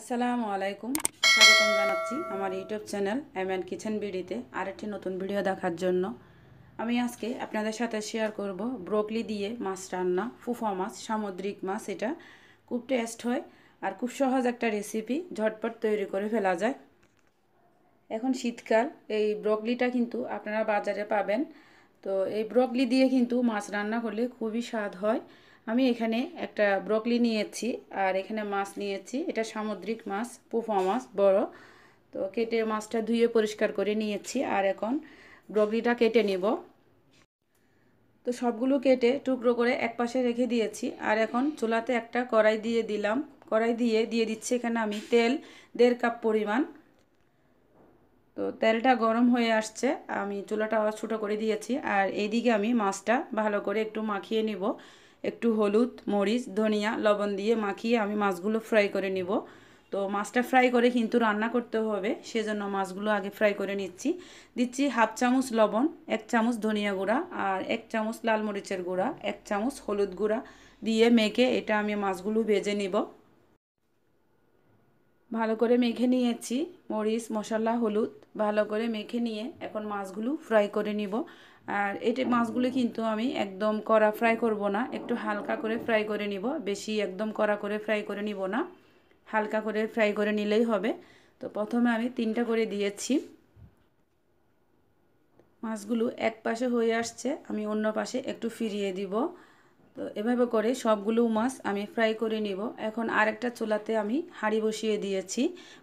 আসসালামু আলাইকুম স্বাগতম জানাচ্ছি আমার YouTube channel M N kitchen বিডিতে আরেকটি নতুন ভিডিও দেখার জন্য আমি আজকে আপনাদের সাথে শেয়ার করব ব্রোকলি দিয়ে মাছ রান্না ফুফা মাছ সামুদ্রিক মাছ এটা খুব টেস্ট হয় আর খুব সহজ একটা রেসিপি ঝটপট তৈরি করে ফেলা যায় এখন শীতকাল এই ব্রোকলিটা কিন্তু আপনারা বাজারে পাবেন তো এই ব্রোকলি দিয়ে কিন্তু মাছ রান্না করলে খুবই স্বাদ হয় আমি এখানে একটা ব্রকলি নিয়েছি আর এখানে মাছ নিয়েছি এটা সামুদ্রিক মাছ পুফা মাছ বড় তো কেটে মাছটা ধুয়ে পরিষ্কার করে নিয়েছি আর এখন ব্রকলিটা কেটে নিব তো সবগুলো কেটে টুকরো করে এক পাশে রেখে দিয়েছি আর এখন চুলাতে একটা কড়াই দিয়ে দিলাম কড়াই দিয়ে দিয়ে দিচ্ছি এখানে আমি তেল দেড় কাপ পরিমাণ তো তেলটা গরম হয়ে আসছে আমি চুলাটা ছোটো করে দিয়েছি আর এইদিকে আমি মাছটা ভালো করে একটু মাখিয়ে নিব একটু হলুদ মরিচ ধনিয়া লবণ দিয়ে মাখিয়ে আমি মাছগুলো ফ্রাই করে নিব তো মাছটা ফ্রাই করে কিন্তু রান্না করতে হবে সেজন্য মাছগুলো আগে ফ্রাই করে নিচ্ছি দিচ্ছি হাফ চামচ লবণ এক চামচ ধনিয়া গুঁড়া আর এক চামচ লাল মরিচের গুঁড়া এক চামচ হলুদ গুঁড়া দিয়ে মেখে এটা আমি মাছগুলো ভেজে নিব ভালো করে মেখে নিয়েছি মরিচ মশলা হলুদ ভালো করে মেখে নিয়ে এখন মাছগুলো ফ্রাই করে নিব আর এটি মাছগুলো কিন্তু আমি একদম কড়া ফ্রাই করব না একটু হালকা করে ফ্রাই করে নিব বেশি একদম কড়া করে ফ্রাই করে নিব না হালকা করে ফ্রাই করে নিলেই হবে তো প্রথমে আমি তিনটা করে দিয়েছি মাছগুলো এক পাশে হয়ে আসছে আমি অন্য পাশে একটু ফিরিয়ে দিব তো এভাবে করে সবগুলো মাছ আমি ফ্রাই করে নিব এখন আরেকটা চুলাতে আমি হাঁড়ি বসিয়ে দিয়েছি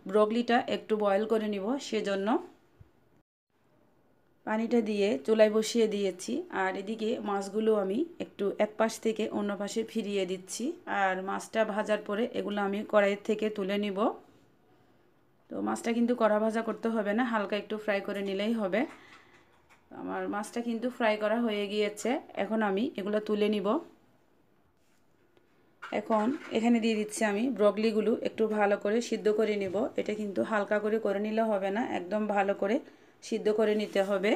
ব্রগলিটা একটু বয়েল করে নিব সেজন্য পানিটা দিয়ে চুলায় বসিয়ে দিয়েছি আর এদিকে মাছগুলো আমি একটু এক পাশ থেকে অন্য পাশে ফিরিয়ে দিচ্ছি আর মাছটা ভাজার পরে এগুলো আমি কড়াইয়ের থেকে তুলে নিব তো মাছটা কিন্তু কড়া ভাজা করতে হবে না হালকা একটু ফ্রাই করে নিলেই হবে আমার মাছটা কিন্তু ফ্রাই করা হয়ে গিয়েছে এখন আমি এগুলো তুলে নিব এখন এখানে দিয়ে দিচ্ছি আমি ব্রকলিগুলো একটু ভালো করে সিদ্ধ করে নিব এটা কিন্তু হালকা করে করে নিলে হবে না একদম ভালো করে সিদ্ধ করে নিতে হবে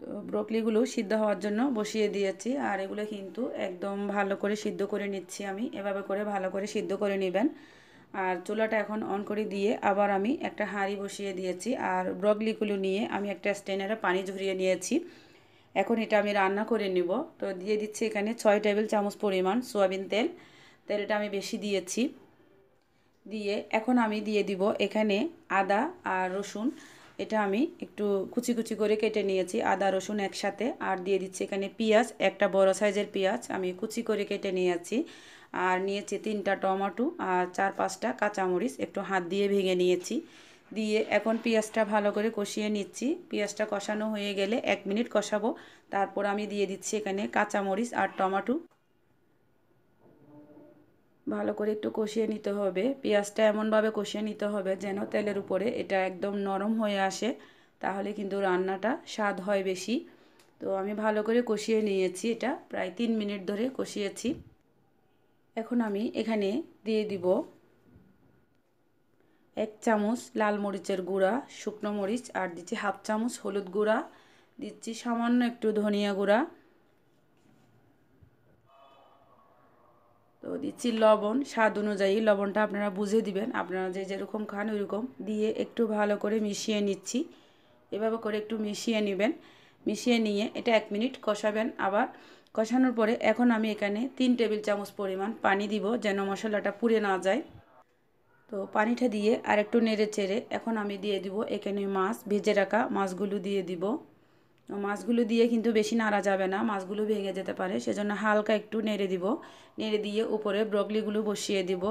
তো ব্রকলিগুলো সিদ্ধ হওয়ার জন্য বসিয়ে দিয়েছি আর এগুলো কিন্তু একদম ভালো করে সিদ্ধ করে নিচ্ছি আমি এভাবে করে ভালো করে সিদ্ধ করে নেবেন আর চুলাটা এখন অন করে দিয়ে আবার আমি একটা হাঁড়ি বসিয়ে দিয়েছি আর ব্রকলিগুলো নিয়ে আমি একটা স্টেনারে পানি ঝরিয়ে নিয়েছি এখন এটা আমি রান্না করে নেব তো দিয়ে দিচ্ছি এখানে ছয় টেবিল চামচ পরিমাণ সোয়াবিন তেল তেলটা আমি বেশি দিয়েছি দিয়ে এখন আমি দিয়ে দিব এখানে আদা আর রসুন এটা আমি একটু কুচি কুচি করে কেটে নিয়েছি আদা রসুন একসাথে আর দিয়ে দিচ্ছি এখানে পেঁয়াজ একটা বড় সাইজের পেঁয়াজ আমি কুচি করে কেটে নিয়েছি আর নিয়েছি তিনটা টমাটো আর চার পাঁচটা কাঁচামরিচ একটু হাত দিয়ে ভেঙে নিয়েছি দিয়ে এখন পেঁয়াজটা ভালো করে কষিয়ে নিচ্ছি পেঁয়াজটা কষানো হয়ে গেলে এক মিনিট কষাবো তারপর আমি দিয়ে দিচ্ছি এখানে কাঁচামরিচ আর টমাটো ভালো করে একটু কষিয়ে নিতে হবে পেঁয়াজটা এমনভাবে কষিয়ে নিতে হবে যেন তেলের উপরে এটা একদম নরম হয়ে আসে তাহলে কিন্তু রান্নাটা স্বাদ হয় বেশি তো আমি ভালো করে কষিয়ে নিয়েছি এটা প্রায় তিন মিনিট ধরে কষিয়েছি এখন আমি এখানে দিয়ে দিব এক চামচ লাল মরিচের গুঁড়া শুকনো মরিচ আর দিচ্ছি হাফ চামচ হলুদ গুঁড়া দিচ্ছি সামান্য একটু ধনিয়া গুঁড়া তো দিচ্ছি লবণ স্বাদ অনুযায়ী লবণটা আপনারা বুঝে দিবেন আপনারা যে যেরকম খান ওইরকম দিয়ে একটু ভালো করে মিশিয়ে নিচ্ছি এভাবে করে একটু মিশিয়ে নেবেন মিশিয়ে নিয়ে এটা এক মিনিট কষাবেন আবার কষানোর পরে এখন আমি এখানে তিন টেবিল চামচ পরিমাণ পানি দিব যেন মশলাটা পুড়ে না যায় তো পানিটা দিয়ে আর একটু নেড়ে চেড়ে এখন আমি দিয়ে দিব এখানে মাছ ভেজে রাখা মাছগুলো দিয়ে দিব মাছগুলো দিয়ে কিন্তু বেশি নাড়া যাবে না মাছগুলো ভেঙে যেতে পারে সেজন্য হালকা একটু নেড়ে দিব নেড়ে দিয়ে উপরে ব্রকলিগুলো বসিয়ে দিব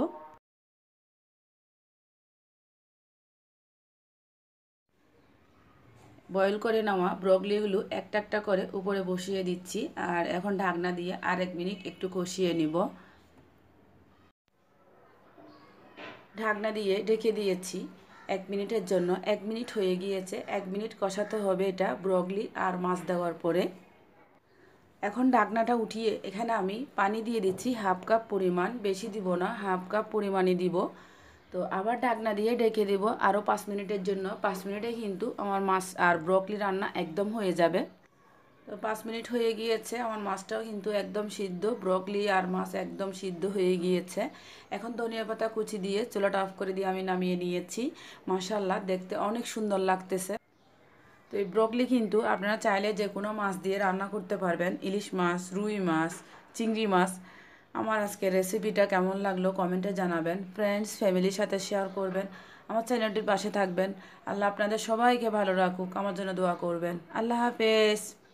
বয়েল করে নেওয়া ব্রকলিগুলো একটা একটা করে উপরে বসিয়ে দিচ্ছি আর এখন ঢাকনা দিয়ে আর এক মিনিট একটু কষিয়ে নিব ঢাকনা দিয়ে ঢেকে দিয়েছি এক মিনিটের জন্য এক মিনিট হয়ে গিয়েছে এক মিনিট কষাতে হবে এটা ব্রগলি আর মাছ দেওয়ার পরে এখন ডাকনাটা উঠিয়ে এখানে আমি পানি দিয়ে দিচ্ছি হাফ কাপ পরিমাণ বেশি দিব না হাফ কাপ পরিমাণে দিব তো আবার ডাকনা দিয়ে ডেকে দেব আরও পাঁচ মিনিটের জন্য পাঁচ মিনিটে কিন্তু আমার মাছ আর ব্রকলি রান্না একদম হয়ে যাবে তো পাঁচ মিনিট হয়ে গিয়েছে আমার মাছটাও কিন্তু একদম সিদ্ধ ব্রকলি আর মাছ একদম সিদ্ধ হয়ে গিয়েছে এখন ধনিয়া পাতা কুচি দিয়ে চুলাটা অফ করে দিয়ে আমি নামিয়ে নিয়েছি মাসাল্লাহ দেখতে অনেক সুন্দর লাগতেছে তো এই ব্রকলি কিন্তু আপনারা চাইলে যে কোনো মাছ দিয়ে রান্না করতে পারবেন ইলিশ মাছ রুই মাছ চিংড়ি মাছ আমার আজকে রেসিপিটা কেমন লাগলো কমেন্টে জানাবেন ফ্রেন্ডস ফ্যামিলির সাথে শেয়ার করবেন আমার চ্যানেলটির পাশে থাকবেন আল্লাহ আপনাদের সবাইকে ভালো রাখুক আমার জন্য দোয়া করবেন আল্লাহ হাফেজ